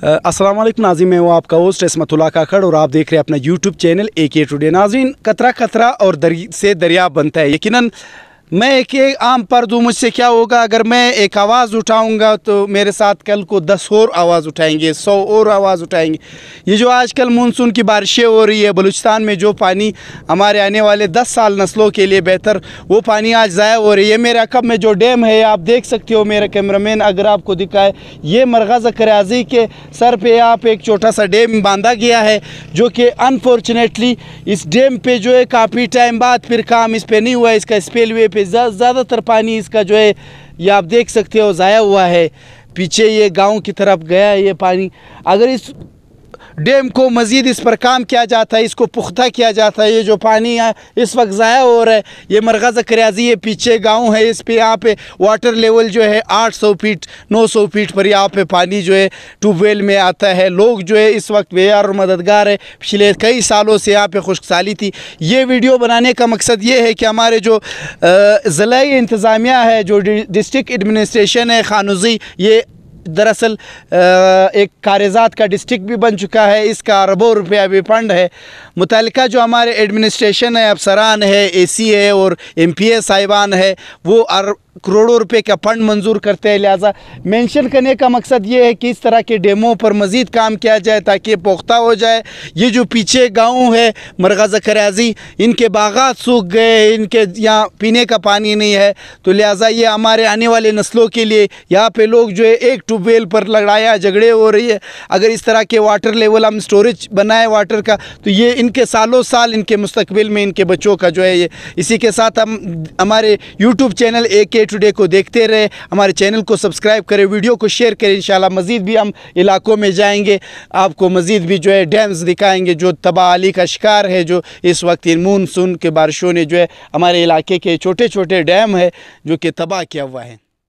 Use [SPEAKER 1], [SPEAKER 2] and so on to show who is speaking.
[SPEAKER 1] السلام علیکم ناظرین میں ہوں آپ کا ہوسٹ عصمت اللہ کاکڑ اور آپ دیکھ رہے ہیں اپنا یوٹیوب چینل اے کے ٹوڈے ناظرین قطرہ قطرہ اور دری سے دریا بنتا ہے یقیناً میں ایک ایک عام پر دوں مجھ سے کیا ہوگا اگر میں ایک آواز اٹھاؤں گا تو میرے ساتھ کل کو دس اور آواز اٹھائیں گے سو اور آواز اٹھائیں گے یہ جو آج کل مونسون کی بارشیں ہو رہی ہے بلوچستان میں جو پانی ہمارے آنے والے دس سال نسلوں کے لیے بہتر وہ پانی آج ضائع ہو رہی ہے میرے عقب میں جو ڈیم ہے آپ دیکھ سکتے ہو میرا کیمرمین اگر آپ کو دکھائے یہ مرغز کریازی کے سر پہ آپ ایک چھوٹا سا ڈیم باندھا گیا ہے جو کہ انفارچونیٹلی اس ڈیم پہ جو ہے کافی ٹائم بعد پھر کام اس پہ نہیں ہوا اس کا اسپیل وے پہ پہ زیادہ تر پانی اس کا جو ہے یہ آپ دیکھ سکتے ہو ضائع ہوا ہے پیچھے یہ گاؤں کی طرف گیا ہے یہ پانی اگر اس ڈیم کو مزید اس پر کام کیا جاتا ہے اس کو پختہ کیا جاتا ہے یہ جو پانی ہے اس وقت ضائع ہو رہا ہے یہ مرغز اک ہے پیچھے گاؤں ہے اس پہ یہاں پہ واٹر لیول جو ہے آٹھ سو پیٹ نو سو پیٹ پر یہاں پہ پانی جو ہے ٹیوب ویل میں آتا ہے لوگ جو ہے اس وقت ویار اور مددگار ہے پچھلے کئی سالوں سے یہاں پہ خشک سالی تھی یہ ویڈیو بنانے کا مقصد یہ ہے کہ ہمارے جو ضلعی انتظامیہ ہے جو ڈسٹرک ایڈمنسٹریشن ہے خانوزی یہ دراصل ایک کارزات کا ڈسٹرکٹ بھی بن چکا ہے اس کا اربوں روپیہ بھی فنڈ ہے متعلقہ جو ہمارے ایڈمنسٹریشن ہے افسران ہے اے سی ہے اور ایم پی اے صاحبان ہے وہ کروڑوں روپے کا فنڈ منظور کرتے ہیں لہٰذا مینشن کرنے کا مقصد یہ ہے کہ اس طرح کے ڈیموں پر مزید کام کیا جائے تاکہ یہ پختہ ہو جائے یہ جو پیچھے گاؤں ہے مرغزہ کریازی ان کے باغات سوکھ گئے ان کے یہاں پینے کا پانی نہیں ہے تو لہذا یہ ہمارے آنے والے نسلوں کے لیے یہاں پہ لوگ جو ہے ایک ٹیوب ویل پر لڑایا جھگڑے ہو رہی ہے اگر اس طرح کے واٹر لیول ہم اسٹوریج بنائے واٹر کا تو یہ ان کے سالوں سال ان کے مستقبل میں ان کے بچوں کا جو ہے یہ اسی کے ساتھ ہم ہمارے یوٹیوب چینل اے کے ٹو ڈے کو دیکھتے رہے ہمارے چینل کو سبسکرائب کریں ویڈیو کو شیئر کریں انشاءاللہ مزید بھی ہم علاقوں میں جائیں گے آپ کو مزید بھی جو ہے ڈیمز دکھائیں گے جو تباہ علی کا شکار ہے جو اس وقت ان مون سن کے بارشوں نے جو ہے ہمارے علاقے کے چھوٹے چھوٹے ڈیم ہے جو کہ تباہ کیا ہوا ہے